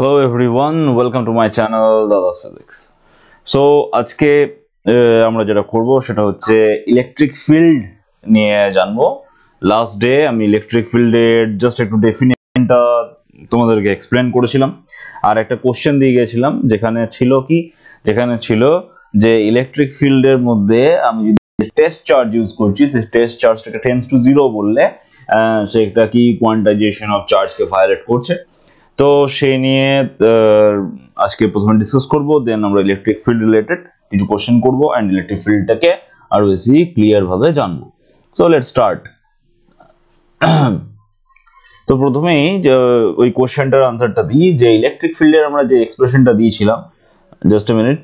Hello everyone welcome to my channel দাদা physics so আজকে আমরা যেটা করব সেটা হচ্ছে ইলেকট্রিক ফিল্ড নিয়ে জানবো লাস্ট ডে আমি ইলেকট্রিক ফিল্ডের জাস্ট একটু ডেফিনেশনটা তোমাদেরকে এক্সপ্লেন করেছিলাম আর একটা কোশ্চেন দিয়ে গেছিলাম যেখানে ছিল কি যেখানে ছিল যে ইলেকট্রিক ফিল্ডের মধ্যে আমি যদি টেস্ট চার্জ ইউজ করছি সেই টেস্ট চার্জটাকে টেন্স টু জিরো বললে সেটা কি কোয়ান্টাইজেশন অফ চার্জকে ভায়োলেট করছে তো সেই নিয়ে আজকে প্রথমে ডিসকাস করব দেন আমরা ইলেকট্রিক ফিল্ড রিলেটেড কিছু কোশ্চেন করব অ্যান্ড ইলেকট্রিক ফিল্ডটাকে আরও বেশি ক্লিয়ারভাবে জানবো সো লেট স্টার্ট তো প্রথমেই ওই কোশ্চেনটার আনসারটা দিই যে ইলেকট্রিক ফিল্ডের আমরা যে এক্সপ্রেশনটা দিয়েছিলাম জাস্ট এ মিনিট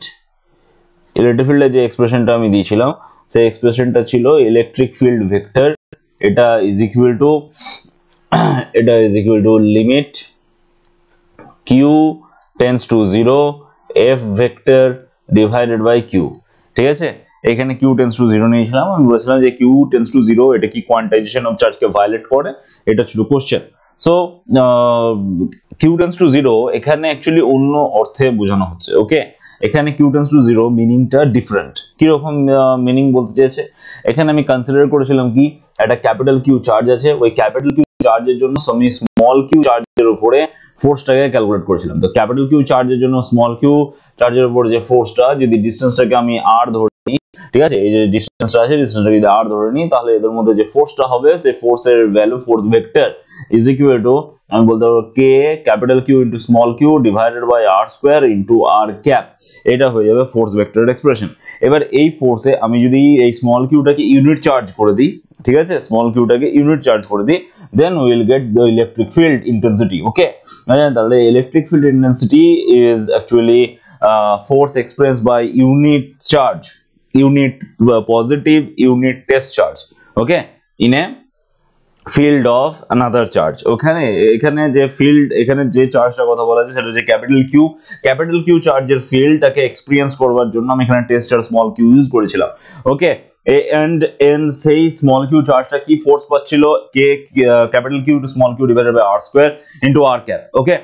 ইলেকট্রিক ফিল্ডের যে এক্সপ্রেশনটা আমি দিয়েছিলাম সেই এক্সপ্রেশনটা ছিল ইলেকট্রিক ফিল্ড ভেক্টর এটা ইজ ইকুয়াল টু এটা is equal to limit Q tends to zero F vector divided by Q ঠিক আছে এখানে কিউ tends টু জিরো নিয়েছিলাম আমি বলেছিলাম যে কিউ tends টু জিরো এটা কি কোয়ান্টাইজেশন অফ চার্জকে ভায়োলেট করে এটা ছিল question so Q tends to zero এখানে অ্যাকচুয়ালি অন্য অর্থে বোঝানো হচ্ছে ওকে এখানে কিউ টেন্স টু জিরো মিনিংটা ডিফারেন্ট রকম মিনিং বলতে চাইছে এখানে আমি কনসিডার করেছিলাম কি একটা ক্যাপিটাল কিউ চার্জ আছে ওই ক্যাপিটাল কিউ চার্জের জন্য সমি স্মল কিউ চার্জের উপরে ফোর্সটাকে ক্যালকুলেট করেছিলাম তো ক্যাপিটাল কিউ চার্জের জন্য স্মল কিউ চার্জের উপর যে ফোর্সটা যদি ডিস্টেন্সটাকে আমি আর ধরে নিই ঠিক আছে এই যে ডিস্টেন্সটা আছে ডিস্টেন্সটাকে যদি আর ধরে নিই তাহলে এদের মধ্যে যে ফোর্সটা হবে সেই ফোর্সের value force vector is equal to আমি বলতে পারবো K capital Q into small Q divided by R square into R cap এটা হয়ে যাবে ফোর্স ভেক্টরের এক্সপ্রেশন এবার এই ফোর্সে আমি যদি এই স্মল কিউটাকে ইউনিট চার্জ করে দিই ঠিক আছে স্মল কিউটাকে ইউনিট চার্জ করে দিই then will get the electric field intensity okay তাহলে electric field intensity is actually force express by unit charge unit positive unit test charge okay in a field of another charge ওখানে এখানে যে field এখানে যে চার্জটা কথা বলা আছে সেটা হচ্ছে ক্যাপিটাল কিউ ক্যাপিটাল কিউ চার্জের ফিল্ডটাকে এক্সপিরিয়েন্স করবার জন্য আমি এখানে টেস্টার স্মল কিউ ইউজ করেছিলাম ওকে এন্ড এন সেই স্মল কিউ চার্জটা কি ফোর্স পাচ্ছিল K capital Q to small Q divided by R square into R cap okay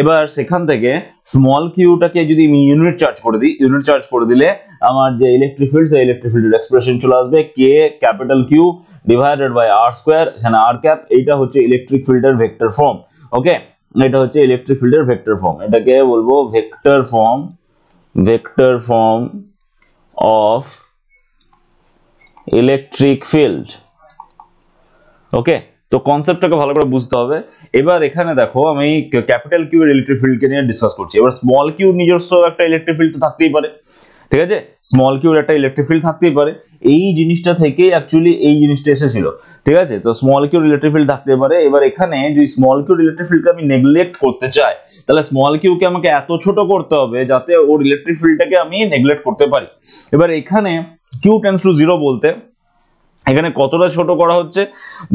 এবার সেখান থেকে স্মল কিউটাকে যদি আমি ইউনিট চার্জ করে দিই ইউনিট চার্জ করে দিলে আমার যে ইলেকট্রিক ফিল্ড সেই ইলেকট্রিক ফিল্ডের এক্সপ্রেশন চলে আসবে K capital Q divided by R square এখানে আর ক্যাপ এইটা হচ্ছে ইলেকট্রিক ফিল্ডের ভেক্টর ফর্ম ওকে এটা হচ্ছে ইলেকট্রিক ফিল্ডের ভেক্টর ফর্ম এটাকে বলবো vector form vector form of electric field okay তো কনসেপ্টটাকে ভালো করে বুঝতে হবে এবার এখানে দেখো আমি ক্যাপিটাল কিউ এর ইলেকট্রিক ফিল্ডকে নিয়ে ডিসকাস করছি এবার স্মল কিউ নিজস্ব একটা ইলেকট্রিক ফিল্ড তো থাকতেই পারে ঠিক আছে স্মল কিউর একটা ইলেকট্রিক ফিল্ড থাকতেই পারে এই জিনিসটা থেকেই অ্যাকচুয়ালি এই জিনিসটা এসেছিল ঠিক আছে তো স্মল কিউর ইলেকট্রিক ফিল্ড থাকতে পারে এবার এখানে যদি স্মল কিউর ইলেকট্রিক ফিল্ডকে আমি নেগলেক্ট করতে চাই তাহলে স্মল কিউকে আমাকে এত ছোট করতে হবে যাতে ওর ইলেকট্রিক ফিল্ডটাকে আমি নেগলেক্ট করতে পারি এবার এখানে কিউ টেন্স টু জিরো বলতে এখানে কতটা ছোট করা হচ্ছে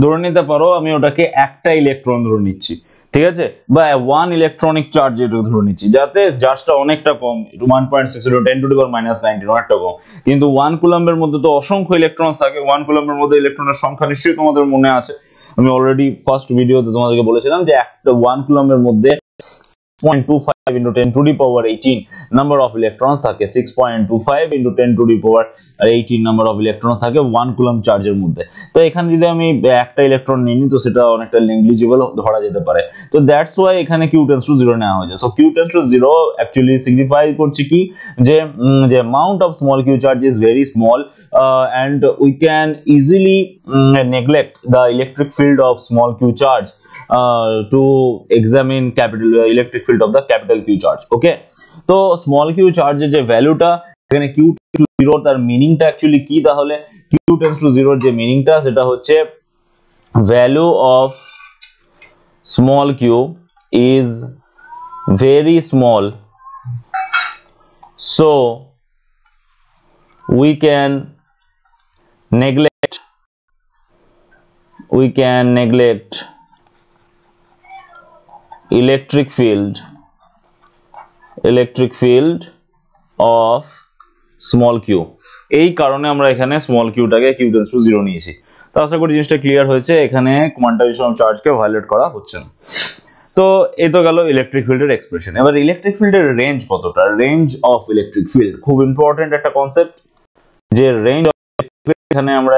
ধরে নিতে পারো আমি ওটাকে একটা ইলেকট্রন ধরে নিচ্ছি ঠিক আছে বা ওয়ান ইলেকট্রনিক চার্জ এটা ধরে নিচ্ছি যাতে চার্জটা অনেকটা কম one point six ten to the minus nineteen অনেকটা কম কিন্তু ওয়ান কুলাম্বের মধ্যে তো অসংখ্য ইলেকট্রন থাকে ওয়ান কুলাম্বের মধ্যে ইলেকট্রনের সংখ্যা নিশ্চয়ই তোমাদের মনে আছে আমি অলরেডি ফার্স্ট ভিডিওতে তোমাদেরকে বলেছিলাম যে একটা ওয়ান কুলাম্বের মধ্যে 6.25 into 10 to the power 18 number of electrons থাকে 6.25 into 10 to the power 18 number of electrons থাকে 1 কুলম চার্জের মধ্যে তো এখানে যদি আমি একটা ইলেকট্রন নিই তো সেটা অনেকটা নেগলিজিবল ধরা যেতে পারে তো দ্যাটস ওয়াই এখানে q টেন্ডস টু 0 নেওয়া হয়েছে so q tends to 0 actually signify করছে কি যে যে amount of small q charge is very small and we can easily neglect the electric field of small q charge uh, to examine capital uh, electric field of the capital Q charge. Okay. So small Q charge যে ভ্যালুটা এখানে Q to 0 তার মিনিংটা actually কি তাহলে Q tends to 0 যে মিনিংটা সেটা হচ্ছে value of small Q is very small so we can neglect we can neglect electric field electric field of small q এই কারণে আমরা এখানে small q টাকে q tends to 0 নিয়েছি তো আশা করি জিনিসটা ক্লিয়ার হয়েছে এখানে কোয়ান্টাইজেশন চার্জ চার্জকে ভায়োলেট করা হচ্ছে না তো এই তো গেল ইলেকট্রিক ফিল্ডের এক্সপ্রেশন এবার ইলেকট্রিক ফিল্ডের রেঞ্জ কতটা রেঞ্জ অফ ইলেকট্রিক ফিল্ড খুব ইম্পর্টেন্ট একটা কনসেপ্ট যে রেঞ্জ এখানে আমরা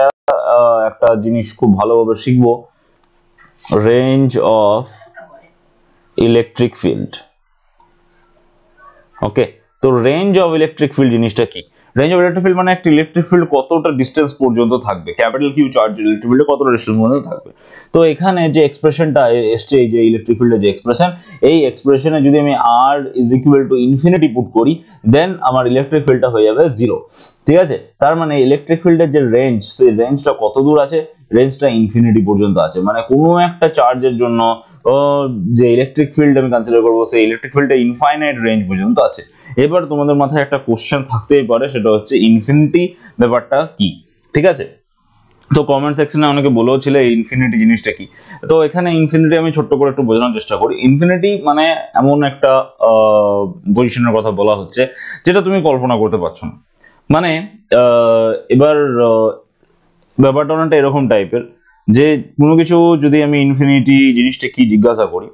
একটা জিনিস খুব ভালোভাবে শিখবো range of electric field okay তো রেঞ্জ অফ ইলেকট্রিক ফিল্ড জিনিসটা কি রেঞ্জ অফ ইলেকট্রিক ফিল্ড মানে একটা ইলেকট্রিক ফিল্ড কতটা ডিস্টেন্স পর্যন্ত থাকবে ক্যাপিটাল কিউ চার্জ ইলেকট্রিক ফিল্ডে কতটা ডিস্টেন্স পর্যন্ত থাকবে তো এখানে যে এক্সপ্রেশনটা এসছে এই যে ইলেকট্রিক ফিল্ডের যে এক্সপ্রেশন এই এক্সপ্রেশনে যদি আমি R is equal to infinity put করি দেন আমার ইলেকট্রিক ফিল্ডটা হয়ে যাবে জিরো ঠিক আছে তার মানে ইলেকট্রিক ফিল্ডের যে রেঞ্জ সেই রেঞ্জটা কত দূর আছে রেঞ্জটা ইনফিনিটি পর্যন্ত আছে মানে কোনো একটা চার্জের জন্য যে ইলেকট্রিক ফিল্ড আমি কনসিডার করবো সেই ইলেকট্রিক ফিল্ডটা ইনফাইনাইট রেঞ্জ পর্যন্ত আছে এবার তোমাদের মাথায় একটা কোশ্চেন থাকতেই পারে সেটা হচ্ছে ইনফিনিটি ব্যাপারটা কি ঠিক আছে তো কমেন্ট সেকশনে অনেকে বলেও ছিল এই ইনফিনিটি জিনিসটা কি তো এখানে ইনফিনিটি আমি ছোট্ট করে একটু বোঝানোর চেষ্টা করি ইনফিনিটি মানে এমন একটা পজিশনের কথা বলা হচ্ছে যেটা তুমি কল্পনা করতে পারছো না মানে এবার ব্যাপারটা অনেকটা এরকম টাইপের যে কোনো কিছু যদি আমি ইনফিনিটি জিনিসটা কি জিজ্ঞাসা করি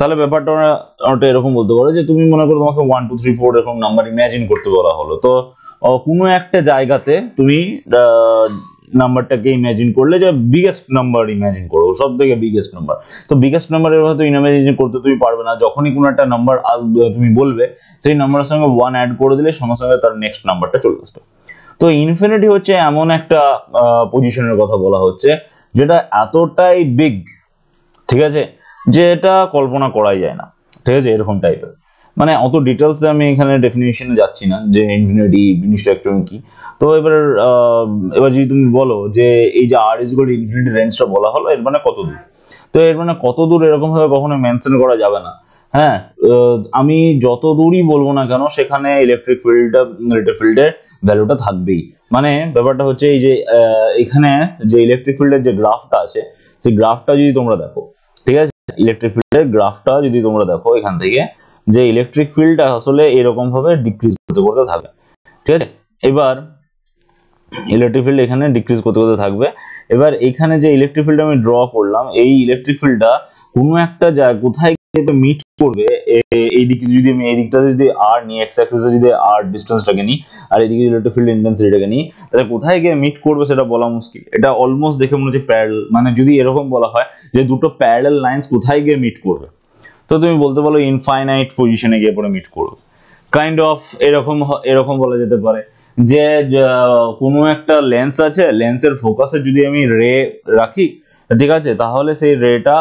তাহলে ব্যাপারটা ওটা এরকম বলতে পারো যে তুমি মনে করো তোমাকে ওয়ান টু থ্রি ফোর এরকম নাম্বার ইম্যাজিন করতে বলা হলো তো কোনো একটা জায়গাতে তুমি নাম্বারটাকে ইম্যাজিন করলে যে বিগেস্ট নাম্বার ইম্যাজিন করো সব থেকে বিগেস্ট নাম্বার তো বিগেস্ট নাম্বারের হয়তো ইমাজিন করতে তুমি পারবে না যখনই কোনো একটা নাম্বার আসবে তুমি বলবে সেই নাম্বারের সঙ্গে ওয়ান অ্যাড করে দিলে সঙ্গে সঙ্গে তার নেক্সট নাম্বারটা চলে আসবে তো ইনফিনিটি হচ্ছে এমন একটা পজিশনের কথা বলা হচ্ছে যেটা এতটাই বিগ ঠিক আছে যে এটা কল্পনা করাই যায় না ঠিক আছে এরকম টাইপের মানে অত ডিটেলসে আমি এখানে ডেফিনেশনে যাচ্ছি না যে ইনফিনিটি জিনিসটা একটু কি তো এবার এবার যদি তুমি বলো যে এই যে আর ইজ গোল্ড ইনফিনিটি রেঞ্জটা বলা হলো এর মানে কত দূর তো এর মানে কত দূর এরকমভাবে কখনো মেনশন করা যাবে না হ্যাঁ আমি যত দূরই বলবো না কেন সেখানে ইলেকট্রিক ফিল্ডটা রেটে ফিল্ডের ভ্যালুটা থাকবেই মানে ব্যাপারটা হচ্ছে এই যে এখানে যে ইলেকট্রিক ফিল্ডের যে গ্রাফটা আছে সেই গ্রাফটা যদি তোমরা দেখো ঠিক আছে ইলেকট্রিক ফিল্ডের গ্রাফটা যদি তোমরা দেখো এখান থেকে যে ইলেকট্রিক ফিল্ডটা আসলে এরকম ভাবে ডিক্রিজ করতে করতে থাকবে ঠিক আছে এবার ইলেকট্রিক ফিল্ড এখানে ডিক্রিজ করতে করতে থাকবে এবার এখানে যে ইলেকট্রিক ফিল্ড আমি ড্র করলাম এই ইলেকট্রিক ফিল্ডটা কোনো একটা জায়গা কোথায় মিট করবে এই দিকে যদি আমি এই দিকটা যদি আর নিই এক্স অ্যাক্সিসে যদি আর ডিসটেন্সটাকে নিই আর এদিকে যদি একটা ফিল্ড ইন্টেন্সিটিটাকে নিই তাহলে কোথায় গিয়ে মিট করবে সেটা বলা মুশকিল এটা অলমোস্ট দেখে মনে হচ্ছে প্যারাল মানে যদি এরকম বলা হয় যে দুটো প্যারাল লাইন্স কোথায় গিয়ে মিট করবে তো তুমি বলতে পারো ইনফাইনাইট পজিশনে গিয়ে পরে মিট করবে কাইন্ড অফ এরকম এরকম বলা যেতে পারে যে কোনো একটা লেন্স আছে লেন্সের ফোকাসে যদি আমি রে রাখি ঠিক আছে তাহলে সেই রেটা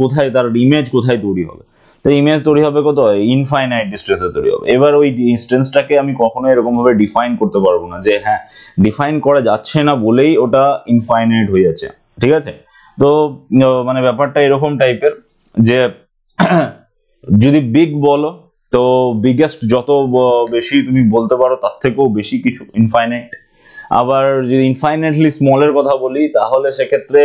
কোথায় তার ইমেজ কোথায় তৈরি হবে তো ইমেজ তৈরি হবে কত ইনফাইনাইট ডিস্টেন্সে তৈরি হবে এবার ওই ডিস্টেন্সটাকে আমি কখনো এরকমভাবে ডিফাইন করতে পারবো না যে হ্যাঁ ডিফাইন করা যাচ্ছে না বলেই ওটা ইনফাইনাইট হয়ে যাচ্ছে ঠিক আছে তো মানে ব্যাপারটা এরকম টাইপের যে যদি বিগ বলো তো বিগেস্ট যত বেশি তুমি বলতে পারো তার থেকেও বেশি কিছু ইনফাইনাইট আবার যদি ইনফাইনাইটলি স্মলের কথা বলি তাহলে সেক্ষেত্রে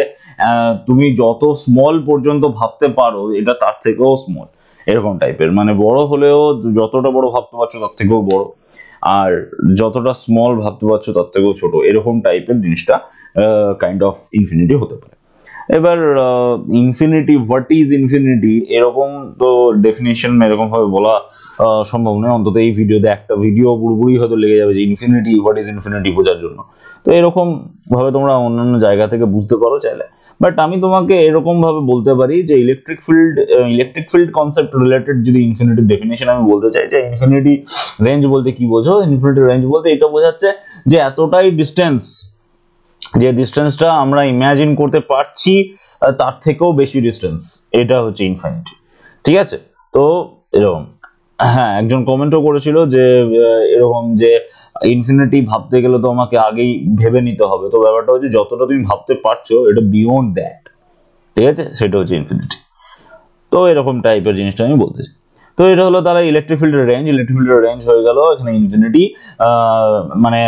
তুমি যত স্মল পর্যন্ত ভাবতে পারো এটা তার থেকেও স্মল এরকম টাইপের মানে বড় হলেও যতটা বড় ভাবতে পারছো তার থেকেও বড় আর যতটা স্মল ভাবতে পারছো তার থেকেও ছোট এরকম টাইপের জিনিসটা কাইন্ড অফ ইনফিনিটি হতে পারে এবার ইনফিনিটি হোয়াট ইজ ইনফিনিটি এরকম তো ডেফিনেশন এরকমভাবে বলা সম্ভব নয় অন্তত এই ভিডিওতে একটা ভিডিও পুরোপুরি হয়তো লেগে যাবে যে ইনফিনিটি হোয়াট ইজ ইনফিনিটি বোঝার জন্য তো এরকমভাবে তোমরা অন্যান্য জায়গা থেকে বুঝতে পারো চাইলে বাট আমি তোমাকে এরকমভাবে বলতে পারি যে electric field electric field concept related যদি ইনফিনিটির ডেফিনেশন আমি বলতে চাই যে ইনফিনিটি রেঞ্জ বলতে কি বোঝো ইনফিনিটি রেঞ্জ বলতে এটা বোঝাচ্ছে যে এতটাই ডিস্টেন্স যে ডিস্টেন্সটা আমরা ইমাজিন করতে পারছি তার থেকেও বেশি ডিস্টেন্স এটা হচ্ছে ইনফাইনিটি ঠিক আছে তো এরকম হ্যাঁ একজন কমেন্টও করেছিল যে এরকম যে ইনফিনিটি ভাবতে গেলে তো আমাকে আগেই ভেবে নিতে হবে তো ব্যাপারটা হচ্ছে যতটা তুমি ভাবতে পারছো এটা বিয়ন্ড দ্যাট ঠিক আছে সেটা হচ্ছে ইনফিনিটি তো এরকম টাইপের জিনিসটা আমি বলতে চাই তো এটা হলো তাহলে ইলেকট্রিক ফিল্ডের রেঞ্জ ইলেকট্রিক ফিল্ডের রেঞ্জ হয়ে গেল এখানে ইনফিনিটি মানে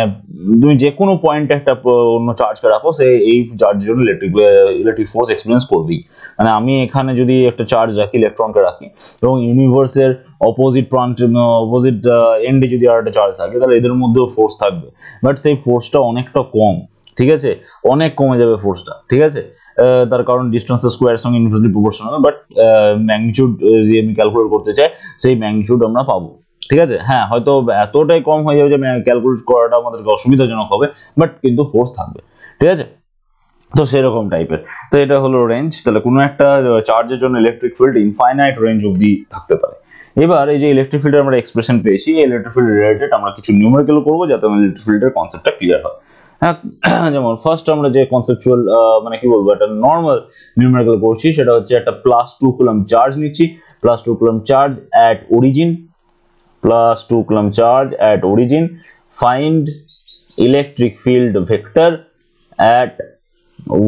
তুমি যে কোনো পয়েন্টে একটা অন্য চার্জকে রাখো সে এই চার্জের জন্য ইলেকট্রিক ইলেকট্রিক ফোর্স এক্সপিরিয়েন্স করবেই মানে আমি এখানে যদি একটা চার্জ রাখি ইলেকট্রনকে রাখি এবং ইউনিভার্সের অপোজিট প্রান্ত অপোজিট এন্ডে যদি আর একটা চার্জ থাকে তাহলে এদের মধ্যেও ফোর্স থাকবে বাট সেই ফোর্সটা অনেকটা কম ঠিক আছে অনেক কমে যাবে ফোর্সটা ঠিক আছে তার কারণ ডিস্টেন্স স্কোয়ারের সঙ্গে ইনভার্সলি প্রপোর্শনাল বাট ম্যাগনিচিউড যদি আমি ক্যালকুলেট করতে চাই সেই ম্যাগনিচিউড আমরা পাবো ঠিক আছে হ্যাঁ হয়তো এতটাই কম হয়ে যাবে যে ক্যালকুলেট করাটা আমাদেরকে অসুবিধাজনক হবে বাট কিন্তু ফোর্স থাকবে ঠিক আছে তো সেরকম টাইপের তো এটা হলো রেঞ্জ তাহলে কোনো একটা চার্জের জন্য ইলেকট্রিক ফিল্ড ইনফাইনাইট রেঞ্জ অবধি থাকতে পারে এবার এই যে ইলেকট্রিক ফিল্ডের আমরা এক্সপ্রেশন পেয়েছি এই ইলেকট্রিক ফিল্ড রিলেটেড আমরা কিছু নিউমেরিক্যাল করবো যাতে আমাদের ইলেকট্রিক ফিল্ডের কনসেপ্টটা ক্লিয়ার হয় হ্যাঁ যেমন ফার্স্ট আমরা যে কনসেপচুয়াল মানে কি বলবো একটা নর্মাল নিউমেরিক্যাল করছি সেটা হচ্ছে একটা প্লাস টু কুলাম চার্জ নিচ্ছি plus two coulomb charge at origin plus two coulomb charge at origin find electric field vector at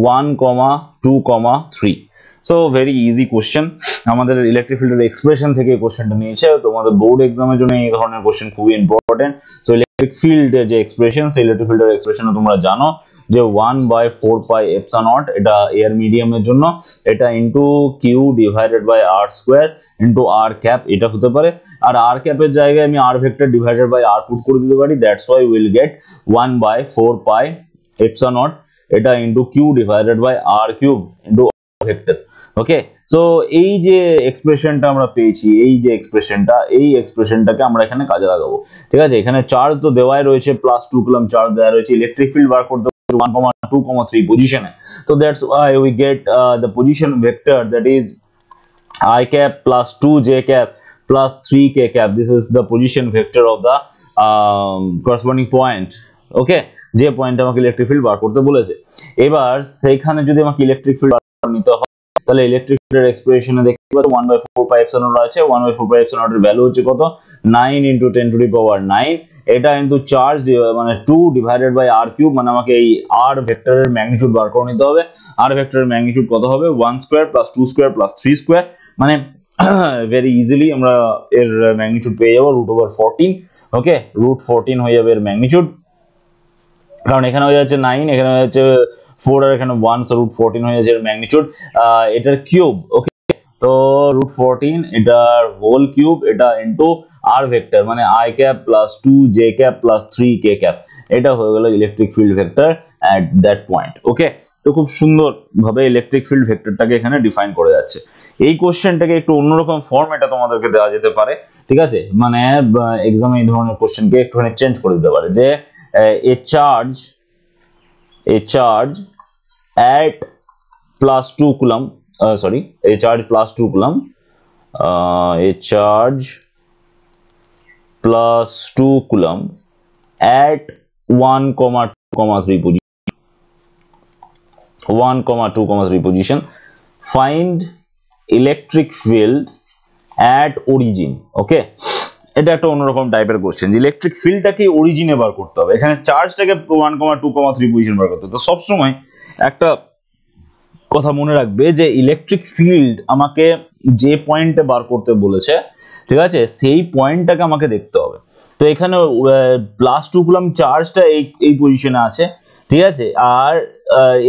one comma two comma three so very easy question আমাদের electric ফিল্ডের expression থেকে কোশ্চেনটা নিয়েছে তোমাদের board এক্সামের জন্য এই ধরনের কোশ্চেন খুবই ইম্পর্টেন্ট সো ইলেকট্রিক ফিল্ডের যে এক্সপ্রেশন সেই ইলেকট্রিক ফিল্ডের এক্সপ্রেশন তোমরা জানো যে one by four pi epsilon nought এটা এয়ার মিডিয়ামের জন্য এটা into Q divided by R square into R cap এটা হতে পারে আর আর ক্যাপের জায়গায় আমি R vector divided by R put করে দিতে পারি that's why will get one by four pi epsilon nought এটা into Q divided by R cube into vector okay so এই যে এক্সপ্রেশনটা আমরা পেয়েছি এই যে এক্সপ্রেশনটা এই এক্সপ্রেশনটাকে আমরা এখানে কাজে লাগাবো ঠিক আছে এখানে চার্জ তো দেওয়াই রয়েছে প্লাস টু কুলম চার্জ দেওয়া রয়েছে ইলেকট্রিক ফিল্ড বার করতে 1,2,3 position so that's why we get uh, the position vector that is i cap plus 2 j cap plus 3 k cap this is the position vector of the um, corresponding point okay যে point আমাকে electric field বার করতে বলেছে এবার সেইখানে যদি আমাকে electric field বার নিতে হয় তাহলে ইলেকট্রিক ফিল্ডের এক্সপ্রেশনে দেখতে পাবো ওয়ান বাই ফোর পাই আর আছে one by four pi epsilon এর ভ্যালু হচ্ছে কত nine into ten to the power nine এটা ইনটু চার্জ মানে to divided by R cube মানে আমাকে এই আর ভেক্টরের ম্যাগনিটিউড বার করে নিতে হবে আর ভেক্টরের ম্যাগনিটিউড কত হবে one square plus two square plus three square মানে ভেরি ইজিলি আমরা এর ম্যাগনিটিউড পেয়ে যাবো রুট ওভার ওকে রুট হয়ে যাবে এর ম্যাগনিটিউড কারণ এখানে হয়ে যাচ্ছে নাইন এখানে হয়ে যাচ্ছে ফোর আর এখানে ওয়ান সো রুট ফোরটিন হয়ে যাচ্ছে ম্যাগনিচিউড এটার কিউব ওকে তো রুট ফোরটিন এটার হোল কিউব এটা ইন্টু আর ভেক্টর মানে I cap plus two J cap plus three K cap এটা হয়ে গেল electric field vector at that point okay তো খুব সুন্দরভাবে ইলেকট্রিক ফিল্ড ভেক্টরটাকে এখানে ডিফাইন করে যাচ্ছে এই কোশ্চেনটাকে একটু অন্যরকম ফর্ম এটা তোমাদেরকে দেওয়া যেতে পারে ঠিক আছে মানে এক্সামে এই ধরনের কোশ্চেনকে একটুখানি চেঞ্জ করে দিতে পারে যে a charge a charge at plus 2 coulomb uh, sorry a charge plus 2 coulomb uh, a charge plus 2 coulomb at 1 comma 2 comma 3 position 1 comma 2 comma 3 position find electric field at origin okay এটা একটা অন্যরকম টাইপের question যে electric ফিল্ডটাকে অরিজিনে বার করতে হবে এখানে চার্জটাকে one comma two comma three position বার করতে হবে তো সবসময় একটা কথা মনে রাখবে যে ইলেকট্রিক ফিল্ড আমাকে যে পয়েন্টে বার করতে বলেছে ঠিক আছে সেই পয়েন্টটাকে আমাকে দেখতে হবে তো এখানে প্লাস টু কুলাম চার্জটা এই এই পজিশনে আছে ঠিক আছে আর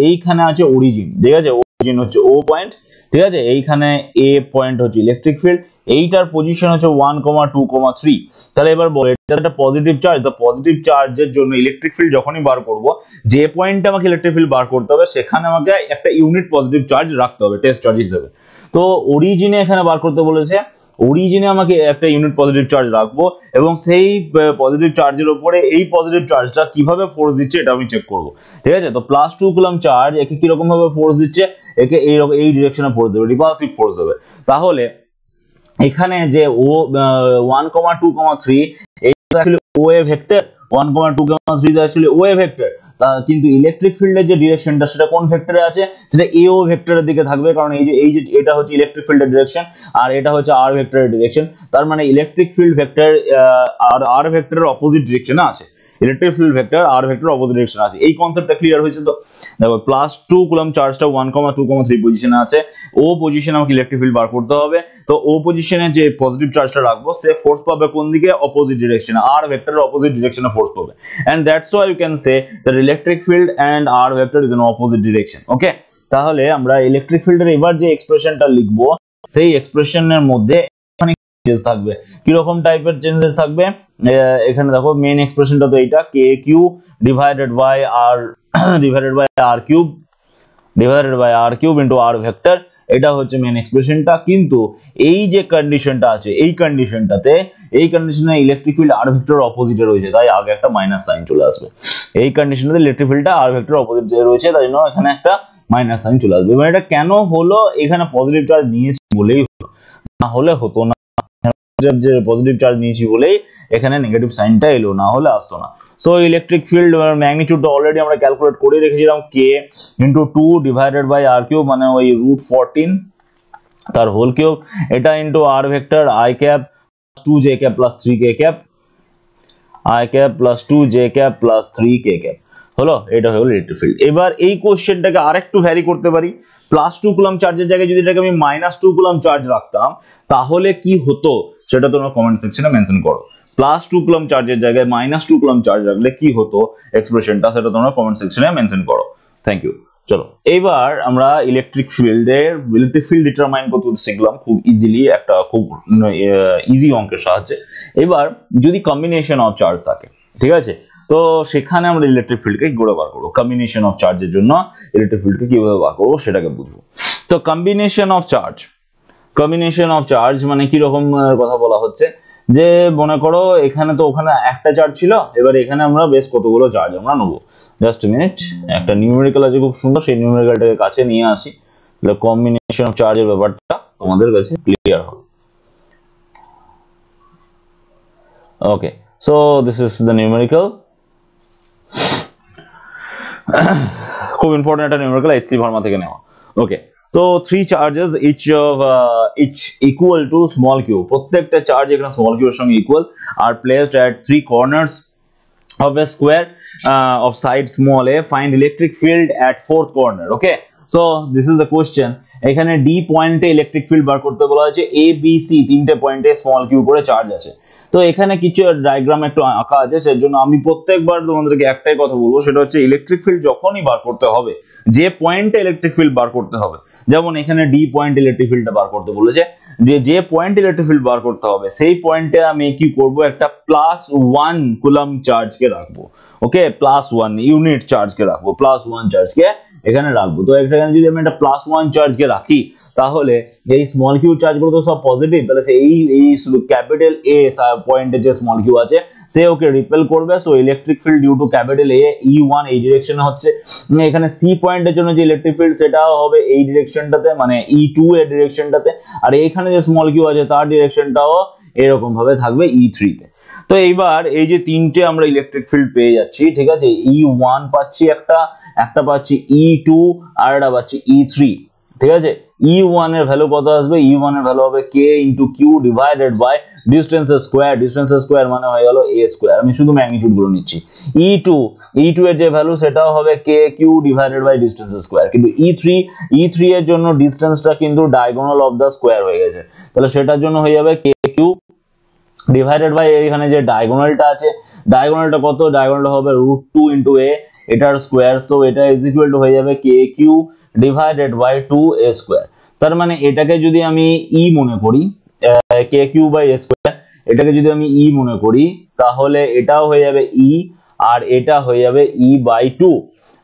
এইখানে আছে অরিজিন ঠিক আছে অরিজিন হচ্ছে ও পয়েন্ট ঠিক আছে এইখানে এ পয়েন্ট হচ্ছে ইলেকট্রিক ফিল্ড এইটার পজিশন হচ্ছে one comma two comma three তাহলে এবার বলো এটা একটা পজিটিভ চার্জ দ্য পজিটিভ চার্জের জন্য ইলেকট্রিক ফিল্ড যখনই বার করব যে পয়েন্টে আমাকে ইলেকট্রিক ফিল্ড বার করতে হবে সেখানে আমাকে একটা ইউনিট পজিটিভ চার্জ রাখতে হবে টেস্ট চার্জ হিসেবে তো অরিজিনে এখানে বার করতে বলেছে অরিজিনে আমাকে একটা ইউনিট পজিটিভ চার্জ রাখবো এবং সেই পজিটিভ চার্জের উপরে এই পজিটিভ চার্জটা কিভাবে ফোর্স দিচ্ছে এটা আমি চেক করবো ঠিক আছে তো প্লাস টু কুলাম চার্জ একে কিরকম ভাবে ফোর্স দিচ্ছে একে এইরকম এই ডিরেকশনে ফোর্স দেবে রিপালসিভ ফোর্স দেবে তাহলে এখানে যে O one comma two comma three এই O A vector one comma two comma three আসলে ও এ ভেক্টর কিন্তু ইলেকট্রিক ফিল্ডের যে ডিরেকশনটা সেটা কোন ভেক্টরে আছে সেটা এ ও ভেক্টরের দিকে থাকবে কারণ এই যে এই যে এটা হচ্ছে ইলেকট্রিক ফিল্ডের ডিরেকশন আর এটা হচ্ছে আর ভেক্টরের ডিরেকশন তার মানে ইলেকট্রিক ফিল্ড ভেক্টর আর আর ভেক্টরের অপোজিট ডিরেকশনে আছে electric field vector R vector opposite direction আছে এই কনসেপ্টটা ক্লিয়ার হয়েছে তো দেখো প্লাস টু কুলাম চার্জটা one comma two comma three পজিশনে আছে ও পজিশনে আমাকে ইলেকট্রিক ফিল্ড বার করতে হবে তো ও পজিশনে যে পজিটিভ চার্জটা রাখবো সে ফোর্স পাবে কোন দিকে অপোজিট ডিরেকশনে আর ভেক্টরের অপোজিট ডিরেকশনে ফোর্স পাবে and that's why you can say that electric field and R vector is in opposite direction okay তাহলে আমরা ইলেকট্রিক ফিল্ডের এবার যে এক্সপ্রেশনটা লিখবো সেই এক্সপ্রেশনের মধ্যে চেঞ্জেস থাকবে কিরকম টাইপের চেঞ্জেস থাকবে এখানে দেখো মেইন এক্সপ্রেশনটা তো এইটা K Q divided by R divided by R cube divided by R cube into R vector এটা হচ্ছে মেন এক্সপ্রেশনটা কিন্তু এই যে কন্ডিশনটা আছে এই কন্ডিশনটাতে এই কন্ডিশনে ইলেকট্রিক ফিল্ড আর ভেক্টর অপোজিটে রয়েছে তাই আগে একটা মাইনাস সাইন চলে আসবে এই কন্ডিশনে ইলেকট্রিক ফিল্ডটা আর ভেক্টর অপোজিটে রয়েছে তাই জন্য এখানে একটা মাইনাস সাইন চলে আসবে এবার এটা কেন হলো এখানে পজিটিভ চার্জ নিয়েছে বলেই হলো না হলে হতো না যে পজিটিভ চার্জ নিয়েছি বলেই এখানে নেগেটিভ সাইনটা এলো না হলে আসতো না সো ইলেকট্রিক ফিল্ড ম্যাগনিটিউডটা অলরেডি আমরা ক্যালকুলেট করে রেখেছিলাম K into two divided by R cube মানে ওই রুট ফোরটিন তার হোল কিউব এটা into R vector I cap two J cap plus three K cap I cap plus two J cap plus three K cap হলো এটা হলো electric field এবার এই কোশ্চেনটাকে আরেকটু ভ্যারি করতে পারি প্লাস টু কুলাম চার্জের জায়গায় যদি এটাকে আমি মাইনাস টু কুলাম চার্জ রাখতাম তাহলে কি হতো সেটা তোমরা কমেন্ট সেকশনে মেনশন করো প্লাস টু কুলম চার্জের জায়গায় মাইনাস টু কুলম চার্জ রাখলে কি হতো এক্সপ্রেশনটা সেটা তোমরা কমেন্ট সেকশনে মেনশন করো থ্যাংক ইউ চলো এইবার আমরা ইলেকট্রিক ফিল্ডের ইলেকট্রিক ফিল্ড ডিটারমাইন করতে শিখলাম খুব ইজিলি একটা খুব ইজি অঙ্কের সাহায্যে এবার যদি কম্বিনেশন অফ চার্জ থাকে ঠিক আছে তো সেখানে আমরা ইলেকট্রিক ফিল্ডকে ঘুরে বার করবো কম্বিনেশন অফ চার্জের জন্য ইলেকট্রিক ফিল্ডকে কিভাবে বার করবো সেটাকে বুঝবো তো combination of charge combination of charge মানে কিরকম কথা বলা হচ্ছে যে মনে করো এখানে তো ওখানে একটা চার্জ ছিল এবার এখানে আমরা বেশ কতগুলো চার্জ আমরা নেবো জাস্ট মিনিট একটা নিউমেরিক্যাল আছে খুব সুন্দর সেই নিউমেরিক্যালটাকে কাছে নিয়ে আসি তাহলে কম্বিনেশন অফ চার্জের ব্যাপারটা তোমাদের কাছে ক্লিয়ার হবে okay so this is the numerical খুব ইম্পর্টেন্ট একটা নিউমেরিক্যাল এইচ সি ভার্মা থেকে নেওয়া ওকে তো three charges each each equal to small Q প্রত্যেকটা চার্জ এখানে স্মল কিউর সঙ্গে equal are placed at three corners of a square of side small A find electric field at fourth corner okay so this is the question এখানে D পয়েন্টে electric field বার করতে বলা হয়েছে এ বি সি তিনটে পয়েন্টে small Q করে charge আছে তো এখানে কিছু ডায়গ্রাম একটু আঁকা আছে সেই জন্য আমি প্রত্যেকবার তোমাদেরকে একটাই কথা বলবো সেটা হচ্ছে ইলেকট্রিক ফিল্ড যখনই বার করতে হবে যে পয়েন্টে ইলেকট্রিক ফিল্ড বার করতে হবে যেমন এখানে ডি পয়েন্ট ইলেকট্রিক ফিল্ডে বার করতে বলেছে যে যে পয়েন্টে ইলেকট্রিক ফিল্ড বার করতে হবে সেই পয়েন্টে আমি কি করব একটা প্লাস 1 কুলম চার্জকে রাখব ওকে প্লাস 1 ইউনিট চার্জকে রাখব প্লাস 1 চার্জকে এখানে রাখবো তো এখানে যদি আমি একটা প্লাস ওয়ান চার্জকে রাখি তাহলে এই স্মল কিউ চার্জগুলো তো সব পজিটিভ তাহলে সে এই এই ক্যাপিটাল এ পয়েন্টে যে স্মল কিউ আছে সে ওকে রিপেল করবে so electric field due to capital A E one এই ডিরেকশনে হচ্ছে এখানে সি পয়েন্টের জন্য যে ইলেকট্রিক ফিল্ড সেটাও হবে এই ডিরেকশনটাতে মানে ই e টু এর ডিরেকশনটাতে আর এইখানে যে স্মল কিউ আছে তার ডিরেকশনটাও এরকম ভাবে থাকবে ই e থ্রিতে তো এইবার এই যে তিনটে আমরা ইলেকট্রিক ফিল্ড পেয়ে যাচ্ছি ঠিক আছে ই e ওয়ান পাচ্ছি একটা একটা পাচ্ছি ই e টু আর একটা পাচ্ছি ই e থ্রি ঠিক আছে ই ওয়ানের ভ্যালু কত আসবে ই ওয়ানের ভ্যালু হবে K into Q divided by ডিস্টেন্সের স্কোয়ার ডিস্টেন্সের স্কোয়ার মানে হয়ে গেল এ স্কোয়ার আমি শুধু ম্যাগনিটিউডগুলো নিচ্ছি ই টু ই টু এর যে ভ্যালু সেটাও হবে কে কিউ ডিভাইডেড বাই ডিস্টেন্সের স্কোয়ার কিন্তু ই থ্রি ই থ্রি এর জন্য ডিস্টেন্সটা কিন্তু ডায়াগোনাল অফ দ্য স্কোয়ার হয়ে গেছে তাহলে সেটার জন্য হয়ে যাবে কে ডিভাইডেড বাই এখানে যে ডায়াগোনালটা আছে ডায়াগোনালটা কত ডায়াগোনালটা হবে রুট টু ইন্টু এ এটার স্কোয়ার তো এটা ইজিকুয়াল টু হয়ে যাবে K Q divided by two A square তার মানে এটাকে যদি আমি ই e মনে করি K Q by A square এটাকে যদি আমি ই e মনে করি তাহলে এটাও হয়ে যাবে ই e আর এটা হয়ে যাবে ই বাই টু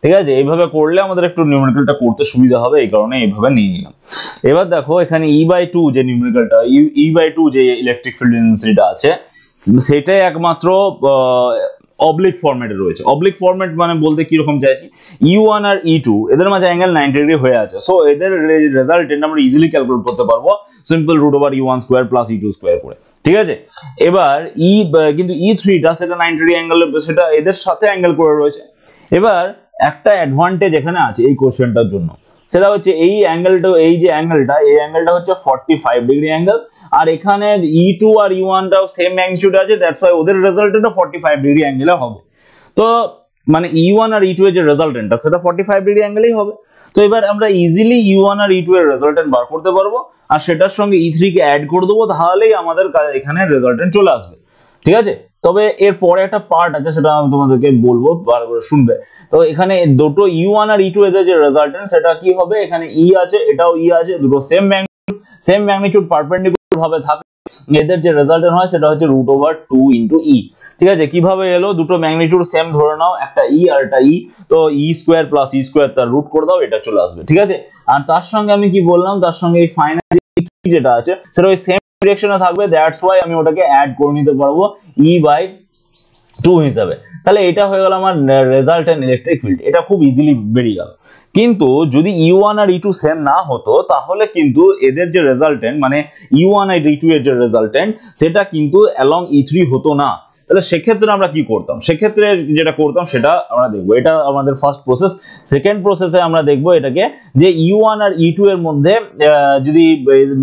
ঠিক আছে এইভাবে করলে আমাদের একটু নিউমেরিক্যালটা করতে সুবিধা হবে এই কারণে এইভাবে নিয়ে নিলাম এবার দেখো এখানে ই বাই টু যে নিউমেরিক্যালটা ই বাই টু যে ইলেকট্রিক ফিল্ড ইন্টেন্সিটিটা আছে সেটাই একমাত্র অবলিক ফর্মেটে রয়েছে অবলিক ফরম্যাট মানে বলতে কিরকম চাইছি ই e ওয়ান আর ই e টু এদের মাঝে অ্যাঙ্গেল নাইনটি ডিগ্রি হয়ে আছে সো এদের রেজাল্ট এটা আমরা ইজিলি ক্যালকুলেট করতে পারবো simple root over E one square plus E two square করে ঠিক আছে এবার ই e, কিন্তু ই থ্রিটা সেটা নাইনটি ডিগ্রি অ্যাঙ্গেল সেটা এদের সাথে অ্যাঙ্গেল করে রয়েছে এবার একটা অ্যাডভান্টেজ এখানে আছে এই কোশ্চেনটার জন্য সেটা হচ্ছে এই অ্যাঙ্গেলটা এই যে অ্যাঙ্গেলটা এই অ্যাঙ্গেলটা হচ্ছে ফর্টি ফাইভ ডিগ্রি অ্যাঙ্গেল আর এখানে ই e টু আর ই ওয়ানটাও সেম ম্যাগনিচিউড আছে দ্যাটস ওয়াই ওদের রেজাল্টেন্টও ফর্টি ফাইভ ডিগ্রি অ্যাঙ্গেলে হবে তো মানে ই e ওয়ান আর ই e টু এর যে রেজাল্টেন্টটা সেটা ফর্টি ফাইভ ডিগ্রি অ্যাঙ্গেলেই হবে তো এবার আমরা ইজিলি ই ওয়ান আর ই টু এর রেজাল্টেন্ট বার করতে পারবো আর সেটার সঙ্গে ই থ্রিকে অ্যাড করে দেবো তাহলেই আমাদের এখানে রেজাল্টেন্ট চলে আসবে ঠিক আছে তবে এর পরে একটা পার্ট আছে সেটা আমি তোমাদেরকে বলবো বারবার শুনবে তো এখানে দুটো ই e ওয়ান আর ই e টু এদের যে রেজাল্টেন্ট সেটা কি হবে এখানে ই e আছে এটাও ই আছে দুটো same magnitude same magnitude perpendicular ভাবে থাকে এদের যে রেজাল্টেন্ট হয় সেটা হচ্ছে root over two into E ঠিক আছে কিভাবে এলো দুটো ম্যাগনিটিউড সেম ধরে নাও একটা ই আর একটা ই তো E square plus E square তার রুট করে দাও এটা চলে আসবে ঠিক আছে আর তার সঙ্গে আমি কি বললাম তার সঙ্গে এই ফাইনাল যেটা আছে সেটা ওই সেম ডিরেকশনে থাকবে দ্যাটস ওয়াই আমি ওটাকে অ্যাড করে নিতে পারবো ই বাই টু হিসাবে তাহলে এটা হয়ে গেল আমার রেজাল্ট অ্যান্ড ইলেকট্রিক ফিল্ড এটা খুব ইজিলি বেরিয়ে গেল কিন্তু যদি ই e ওয়ান আর ই টু সেম না হতো তাহলে কিন্তু এদের যে রেজাল্টেন্ট মানে ই e ওয়ান আর ই e টু এর যে রেজাল্টেন্ট সেটা কিন্তু অ্যালং ই থ্রি হতো না তাহলে সেক্ষেত্রে আমরা কি করতাম সেক্ষেত্রে যেটা করতাম সেটা আমরা দেখবো এটা আমাদের ফার্স্ট প্রসেস সেকেন্ড প্রসেসে আমরা দেখবো এটাকে যে ইউ e ওয়ান আর ই e টু এর মধ্যে যদি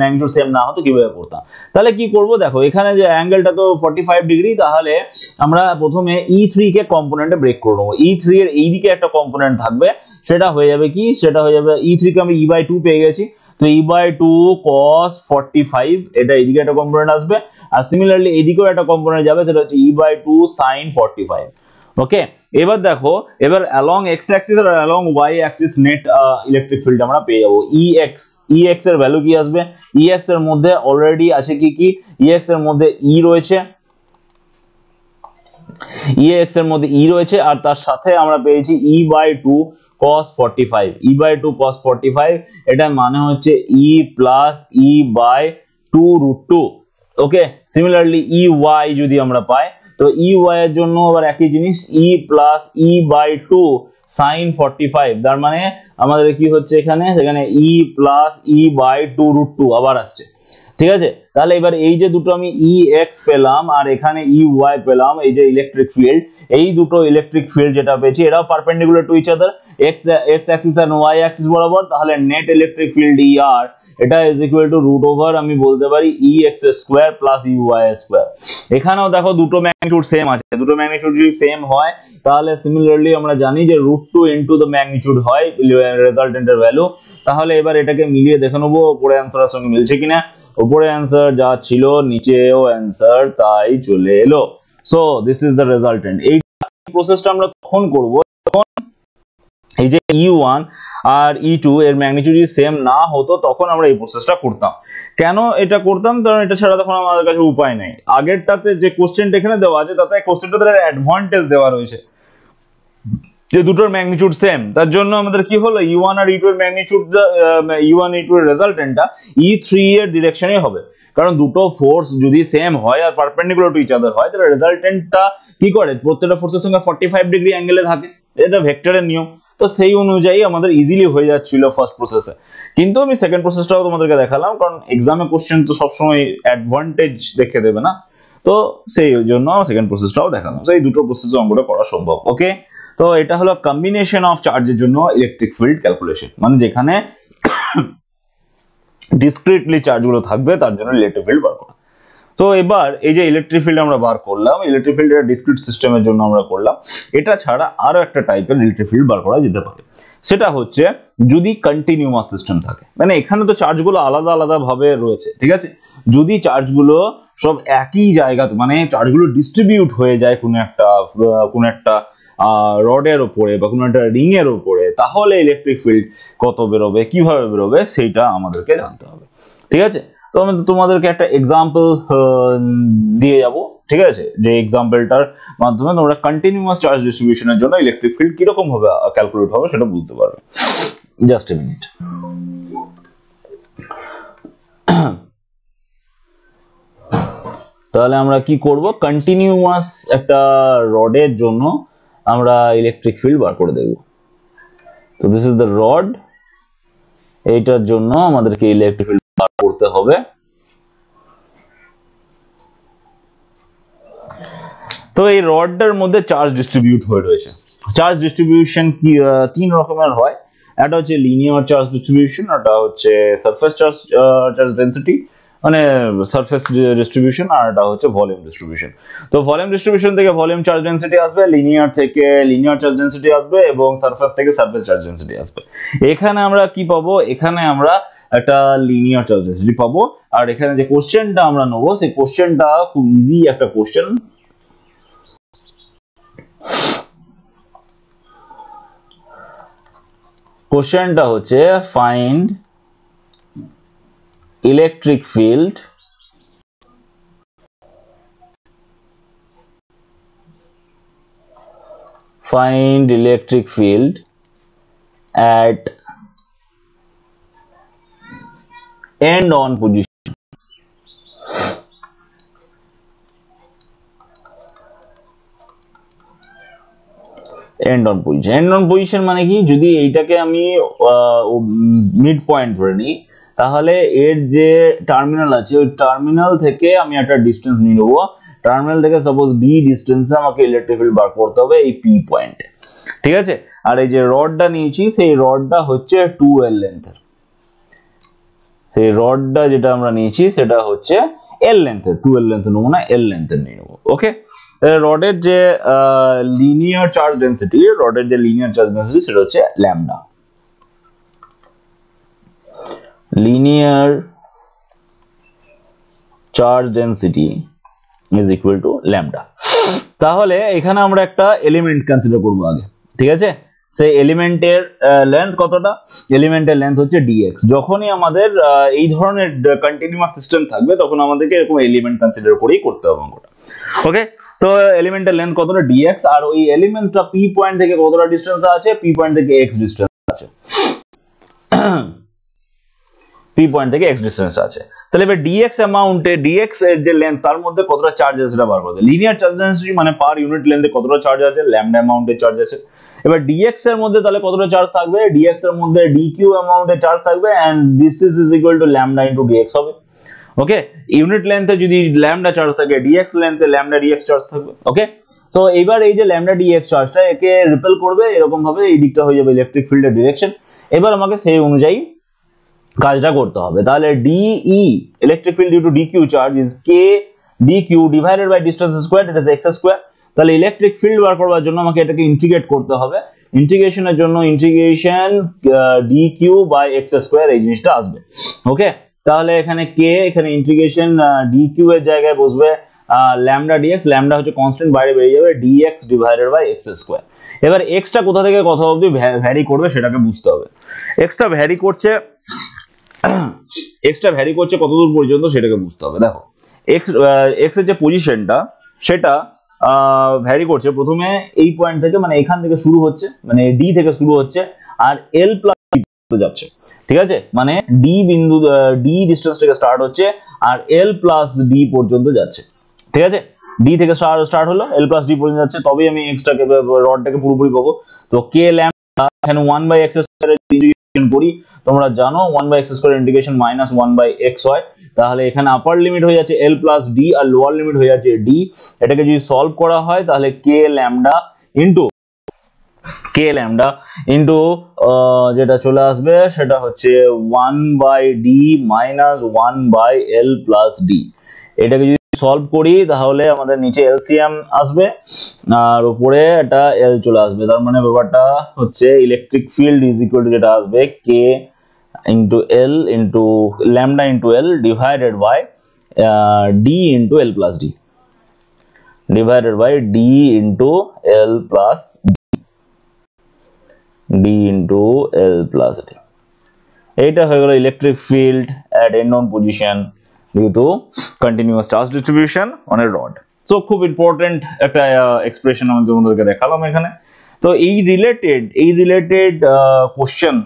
ম্যাগনিটিউড সেম না হতো কিভাবে করতাম তাহলে কি করব দেখো এখানে যে অ্যাঙ্গেলটা তো ফর্টি ফাইভ ডিগ্রি তাহলে আমরা প্রথমে ই থ্রিকে কম্পোনেন্টে ব্রেক করে নেবো ই থ্রি এর এইদিকে একটা কম্পোনেন্ট থাকবে সেটা হয়ে যাবে কি সেটা হয়ে যাবে ই e থ্রিকে আমি ই বাই টু পেয়ে গেছি তো E by two cos forty five এটা এইদিকে একটা কম্পোনেন্ট আসবে আর সিমিলারলি এদিকেও একটা কম্পোনেন্ট যাবে সেটা হচ্ছে E by two sine forty five okay এবার দেখো এবার অ্যালং এক্স অ্যাক্সিস আর along Y axis net electric field আমরা পেয়ে যাবো ই এক্স ই এক্স এর ভ্যালু কি আসবে ই e এক্স এর মধ্যে অলরেডি আছে কি কি ই e এক্স এর মধ্যে ই e রয়েছে ই এক্স এর মধ্যে ই রয়েছে আর তার সাথে আমরা পেয়েছি E by two cos 45 e two 2 cos 45 এটা মানে হচ্ছে e plus e by 2 root two okay similarly E Y যদি আমরা পাই তো ই e ওয়াই এর জন্য আবার একই জিনিস E plus E by two sine forty five তার মানে আমাদের কি হচ্ছে এখানে সেখানে E plus E by two root two আবার আসছে ঠিক আছে তাহলে এবার এই যে দুটো আমি ই e এক্স পেলাম আর এখানে ই e ওয়াই পেলাম এই যে ইলেকট্রিক ফিল্ড এই দুটো ইলেকট্রিক ফিল্ড যেটা পেয়েছি এটাও perpendicular to each other X X axis আর ওয়াই অ্যাক্সিস বরাবর তাহলে নেট ইলেকট্রিক ফিল্ড ই আর এটা is equal to root over আমি বলতে পারি E X square plus E Y square এখানেও দেখো দুটো ম্যাগনিটিউড সেম আছে দুটো ম্যাগনিটিউড যদি সেম হয় তাহলে সিমিলারলি আমরা জানি যে root two into the magnitude হয় রেজাল্টেন্টের ভ্যালু তাহলে এবার এটাকে মিলিয়ে দেখে নেবো উপরে অ্যান্সারের সঙ্গে মিলছে কিনা উপরে অ্যান্সার যা ছিল নিচেও অ্যান্সার তাই চলে এলো so this is the resultant এই প্রসেসটা আমরা তখন করব তখন এই যে ই e ওয়ান আর ই e টু এর ম্যাগনিটিউড যদি সেম না হতো তখন আমরা এই প্রসেসটা করতাম কেন এটা করতাম কারণ এটা ছাড়া তখন আমাদের কাছে উপায় নাই আগেরটাতে যে কোশ্চেনটা এখানে দেওয়া আছে তাতে কোশ্চেনটা তাদের অ্যাডভান্টেজ দেওয়া রয়েছে যে দুটোর ম্যাগনিটিউড সেম তার জন্য আমাদের কি হলো ই e ওয়ান আর ই টু এর magnitude E one E two এর রেজাল্টেন্টটা ই থ্রি এর ডিরেকশনে হবে কারণ দুটো ফোর্স যদি সেম হয় আর পারপেন্ডিকুলার টু ইচ আদার হয় তাহলে রেজাল্টেন্টটা কি করে প্রত্যেকটা ফোর্সের সঙ্গে ফর্টি ফাইভ ডিগ্রি অ্যাঙ্গেলে থাকে এটা ভেক্টরের নিয়ম তো সেই অনুযায়ী আমাদের ইজিলি হয়ে যাচ্ছিল ফার্স্ট প্রসেসে কিন্তু আমি সেকেন্ড প্রসেসটাও তোমাদেরকে দেখালাম কারণ এক্সামে কোশ্চেন তো সবসময় অ্যাডভান্টেজ দেখে দেবে না তো সেই জন্য সেকেন্ড প্রসেসটাও দেখালাম তো এই দুটো প্রসেসও আমরা করা সম্ভব ওকে তো এটা হলো কম্বিনেশন অফ চার্জের জন্য ইলেকট্রিক ফিল্ড ক্যালকুলেশন মানে যেখানে ডিসক্রিটলি চার্জগুলো থাকবে তার জন্য ইলেকট্রিক ফিল্ড বার করা তো এবার এই যে ইলেকট্রিক ফিল্ড আমরা বার করলাম ইলেকট্রিক ফিল্ড এটা ডিসক্রিট সিস্টেমের জন্য আমরা করলাম এটা ছাড়া আরও একটা টাইপের ইলেকট্রিক ফিল্ড বার করা যেতে পারে সেটা হচ্ছে যদি কন্টিনিউমাস সিস্টেম থাকে মানে এখানে তো চার্জগুলো আলাদা আলাদাভাবে রয়েছে ঠিক আছে যদি চার্জগুলো সব একই জায়গাতে মানে চার্জগুলো ডিস্ট্রিবিউট হয়ে যায় কোনো একটা কোনো একটা রডের ওপরে বা কোনো একটা রিংয়ের ওপরে তাহলে ইলেকট্রিক ফিল্ড কত বেরোবে কিভাবে বেরোবে সেটা আমাদেরকে জানতে হবে ঠিক আছে তো আমি তোমাদেরকে একটা এক্সাম্পল দিয়ে যাব ঠিক আছে যে এক্সাম্পলটার মাধ্যমে তোমরা কন্টিনিউয়াস চার্জ ডিস্ট্রিবিউশনের জন্য ইলেকট্রিক ফিল্ড কিরকম হবে ক্যালকুলেট হবে সেটা বুঝতে পারবে জাস্ট এ মিনিট তাহলে আমরা কি করব কন্টিনিউয়াস একটা রডের জন্য আমরা ইলেকট্রিক ফিল্ড বার করে দেব তো দিস ইজ দ্য রড এইটার জন্য আমাদেরকে ইলেকট্রিক হবে তো এই রডটার মধ্যে চার্জ ডিস্ট্রিবিউট হয়ে রয়েছে চার্জ ডিস্ট্রিবিউশন কি তিন রকমের হয় একটা হচ্ছে লিনিয়ার চার্জ ডিস্ট্রিবিউশন একটা হচ্ছে সারফেস চার্জ চার্জ ডেন্সিটি মানে সারফেস ডিস্ট্রিবিউশন আর এটা হচ্ছে ভলিউম ডিস্ট্রিবিউশন তো ভলিউম ডিস্ট্রিবিউশন থেকে ভলিউম চার্জ ডেন্সিটি আসবে লিনিয়ার থেকে লিনিয়ার চার্জ ডেন্সিটি আসবে এবং সারফেস থেকে সারফেস চার্জ ডেন্সিটি আসবে এখানে আমরা কি পাবো এখানে আমরা একটা লিনিয়ার চার্জ পাবো আর এখানে যে কোশ্চেনটা আমরা নেবো সেই কোশ্চেনটা খুব ইজি একটা কোশ্চেন কোশ্চেনটা হচ্ছে find electric field find electric field at and on position. End on position end on position মানে কি যদি এইটাকে আমি মিড পয়েন্ট ধরে নিই তাহলে এর যে টার্মিনাল আছে ওই টার্মিনাল থেকে আমি একটা ডিস্টেন্স নিয়ে নেবো টার্মিনাল থেকে সাপোজ ডি ডিস্টেন্সে আমাকে ইলেকট্রিক ফিল্ড বার করতে হবে এই পি পয়েন্টে ঠিক আছে আর এই যে রডটা নিয়েছি সেই রডটা হচ্ছে টু এল লেন্থের সেই রডটা যেটা আমরা নিয়েছি সেটা হচ্ছে এল লেন্থের টু এল লেন্থের নেবো না এল লেন্থের নিয়ে নেবো ওকে রডের যে লিনিয়ার চার্জ ডেন্সিটি রডের যে লিনিয়ার চার্জ ডেন্সিটি সেটা হচ্ছে lambda linear charge density is equal to lambda তাহলে এখানে আমরা একটা এলিমেন্ট কনসিডার করবো আগে ঠিক আছে সেই এলিমেন্টের লেন্থ কতটা এলিমেন্টের লেন্থ হচ্ছে ডিএক্স যখনই আমাদের uh, এই ধরনের কন্টিনিউয়াস uh, সিস্টেম থাকবে তখন আমাদেরকে এরকম এলিমেন্ট কনসিডার করেই করতে হবে অঙ্কটা ওকে তো এলিমেন্টের লেন্থ কতটা ডিএক্স আর ওই এলিমেন্টটা পি পয়েন্ট থেকে কতটা ডিস্টেন্স আছে পি পয়েন্ট থেকে এক্স ডিস্টেন্স আছে পি পয়েন্ট থেকে এক্স ডিস্টেন্স আছে তাহলে এবার ডিএক্স অ্যামাউন্টে ডিএক্স এর যে লেন্থ তার মধ্যে কতটা চার্জ আছে সেটা বার করতে লিনিয়ার চার্জ ডেন্সিটি মানে পার ইউনিট লেন্থে কতটা চার্জ আছে ল্যামডা অ্যামাউন্টের চার্জ আছে এবার dx এর মধ্যে তাহলে কতটা চার্জ থাকবে dx এর মধ্যে ডিকিউ অ্যামাউন্টের চার্জ থাকবে and this is is equal to lambda into DX হবে ওকে ইউনিট লেন্থে যদি ল্যামডা চার্জ থাকে ডিএক্স লেন্থে ল্যামডা ডিএক্স চার্জ থাকবে ওকে তো এবার এই যে ল্যামডা ডিএক্স চার্জটা একে রিপেল করবে এরকম ভাবে এই দিকটা হয়ে যাবে ইলেকট্রিক ফিল্ডের ডিরেকশন এবার আমাকে সেই অনুযায়ী কাজটা করতে হবে তাহলে dE electric field due to DQ charge is K DQ divided by distance square that is X square তাহলে ইলেকট্রিক ফিল্ড বার করবার জন্য আমাকে এটাকে ইন্টিগ্রেট করতে হবে ইন্টিগ্রেশনের জন্য integration D Q by X square এই জিনিসটা আসবে ওকে তাহলে এখানে কে এখানে ইন্টিগ্রেশন ডি কিউ এর জায়গায় বসবে ল্যামডা ডিএক্স ল্যামডা হচ্ছে কনস্ট্যান্ট বাইরে বেরিয়ে যাবে DX divided by X square এবার এক্সটা কোথা থেকে কোথাও অবধি ভ্যারি করবে সেটাকে বুঝতে হবে এক্সটা ভ্যারি করছে এক্সটা ভ্যারি করছে কতদূর পর্যন্ত সেটাকে বুঝতে হবে দেখো এক্স এক্সের যে পজিশনটা সেটা ভ্যারি করছে প্রথমে এই পয়েন্ট থেকে মানে এখান থেকে শুরু হচ্ছে মানে ডি থেকে শুরু হচ্ছে আর এল প্লাস যাচ্ছে ঠিক আছে মানে ডি বিন্দু ডি ডিস্টেন্স থেকে স্টার্ট হচ্ছে আর এল প্লাস ডি পর্যন্ত যাচ্ছে ঠিক আছে ডি থেকে স্টার্ট হলো এল প্লাস ডি পর্যন্ত যাচ্ছে তবেই আমি এক্সট্রা রডটাকে পুরোপুরি পাবো তো কে ল্যাম্প এখানে ওয়ান বাই এক্স তোমরা জানো one by X square integration minus one by X হয় তাহলে এখানে আপার লিমিট হয়ে যাচ্ছে এল প্লাস ডি আর লোয়ার লিমিট হয়ে যাচ্ছে ডি এটাকে যদি সলভ করা হয় তাহলে K lambda into K lambda into যেটা চলে আসবে সেটা হচ্ছে one by D minus one by L plus D এটাকে যদি সলভ করি তাহলে আমাদের নিচে এলসিএম আসবে আর উপরে এটা এল চলে আসবে তার মানে ব্যাপারটা হচ্ছে electric field is equal to যেটা আসবে K into L into lambda into L divided by D into L plus D divided by D into L plus D D into L plus D এইটা হয়ে গেল electric field at end on position due to continuous charge distribution on a rod so খুব important একটা expression আমি তোমাদেরকে দেখালাম এখানে তো এই রিলেটেড এই রিলেটেড কোশ্চেন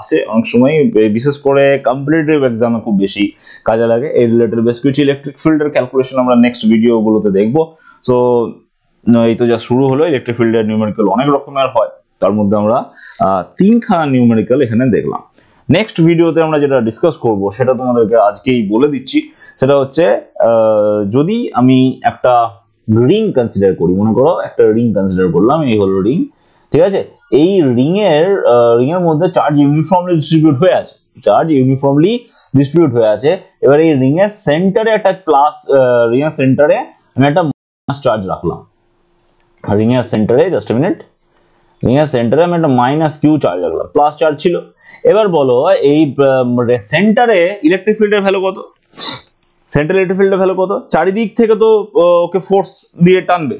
আসে অনেক সময় বিশেষ করে কম্পিটিটিভ এক্সামে খুব বেশি কাজে লাগে এই রিলেটেড বেশ কিছু ইলেকট্রিক ফিল্ডের ক্যালকুলেশন আমরা নেক্সট ভিডিওগুলোতে দেখব সো এই তো যা শুরু হলো ইলেকট্রিক ফিল্ডের নিউমেরিক্যাল অনেক রকমের হয় তার মধ্যে আমরা তিনখানা নিউমেরিক্যাল এখানে দেখলাম নেক্সট ভিডিওতে আমরা যেটা ডিসকাস করব সেটা তোমাদেরকে আজকেই বলে দিচ্ছি সেটা হচ্ছে যদি আমি একটা রিং কনসিডার করি মনে করো একটা রিং কনসিডার করলাম এই হলো রিং ঠিক আছে এই রিং এর রিং এর মধ্যে চার্জ ইউনিফর্মলি ডিস্ট্রিবিউট হয়ে আছে চার্জ ইউনিফর্মলি ডিস্ট্রিবিউট হয়ে আছে এবার এই রিং এর সেন্টারে একটা ক্লাস রিং এর সেন্টারে আমি একটা চার্জ রাখলাম রিং এর সেন্টারে জাস্ট মিনিট লিনিয়ার সেন্টারে আমি একটা মাইনাস কিউ চার্জ রাখলাম প্লাস চার্জ ছিল এবার বলো এই সেন্টারে ইলেকট্রিক ফিল্ডের ভ্যালু কত সেন্ট্রাল ইলেকট্রিক ফিল্ডের ভ্যালু কত চারিদিক থেকে তো ওকে ফোর্স দিয়ে টানবে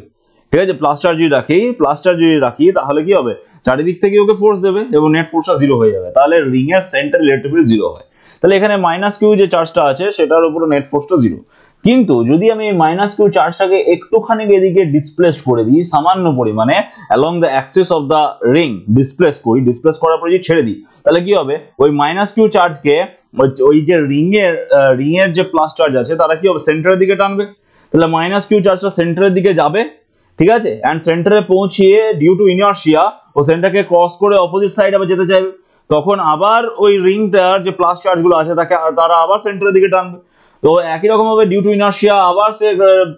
ঠিক আছে প্লাস চার্জ যদি রাখি প্লাস চার্জ যদি রাখি তাহলে কি হবে চারিদিক থেকে ওকে ফোর্স দেবে এবং নেট ফোর্সটা জিরো হয়ে যাবে তাহলে রিং এর সেন্ট্রাল ইলেকট্রিক ফিল্ড জিরো হয় তাহলে এখানে মাইনাস কিউ যে চার্জটা আছে সেটার উপরে নেট ফোর্সটা জিরো কিন্তু যদি আমি এই মাইনাস কিউ চার্জটাকে একটুখানি এদিকে ডিসপ্লেসড করে দিই সামান্য পরিমাণে along the axis of the ring displace করি ডিসপ্লেস করার পর যদি ছেড়ে দিই তাহলে কি হবে ওই মাইনাস কিউ চার্জকে ওই যে রিংয়ের রিংয়ের যে প্লাস চার্জ আছে তারা কি হবে সেন্টারের দিকে টানবে তাহলে মাইনাস কিউ চার্জটা সেন্টারের দিকে যাবে ঠিক আছে অ্যান্ড সেন্টারে পৌঁছিয়ে ডিউ টু ইনার্শিয়া ও সেন্টারকে ক্রস করে অপোজিট সাইড আবার যেতে চাইবে তখন আবার ওই রিংটার যে প্লাস চার্জগুলো আছে তাকে তারা আবার সেন্টারের দিকে টানবে তো একই রকম ভাবে ডিউ টু ইনার্শিয়া আবার সে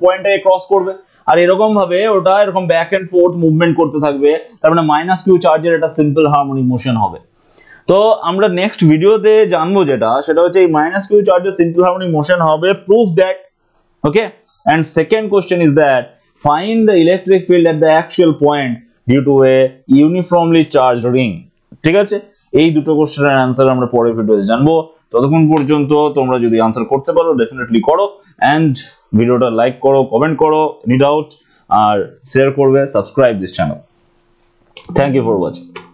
পয়েন্টটাকে ক্রস করবে আর এরকম ভাবে ওটা এরকম ব্যাক এন্ড ফোর্থ মুভমেন্ট করতে থাকবে তার মানে মাইনাস কিউ চার্জের একটা সিম্পল হারমোনিক মোশন হবে তো আমরা নেক্সট ভিডিওতে জানবো যেটা সেটা হচ্ছে এই মাইনাস কিউ চার্জের সিম্পল হারমোনিক মোশন হবে proof that okay and second question is that find the electric field at the actual point due to a uniformly charge ring ঠিক আছে এই দুটো কোশ্চেনের অ্যান্সার আমরা পরের ভিডিওতে জানবো ততক্ষণ পর্যন্ত তোমরা যদি আনসার করতে পারো ডেফিনেটলি করো অ্যান্ড ভিডিওটা লাইক করো কমেন্ট করো নি ডাউট আর শেয়ার করবে subscribe this channel thank you for watching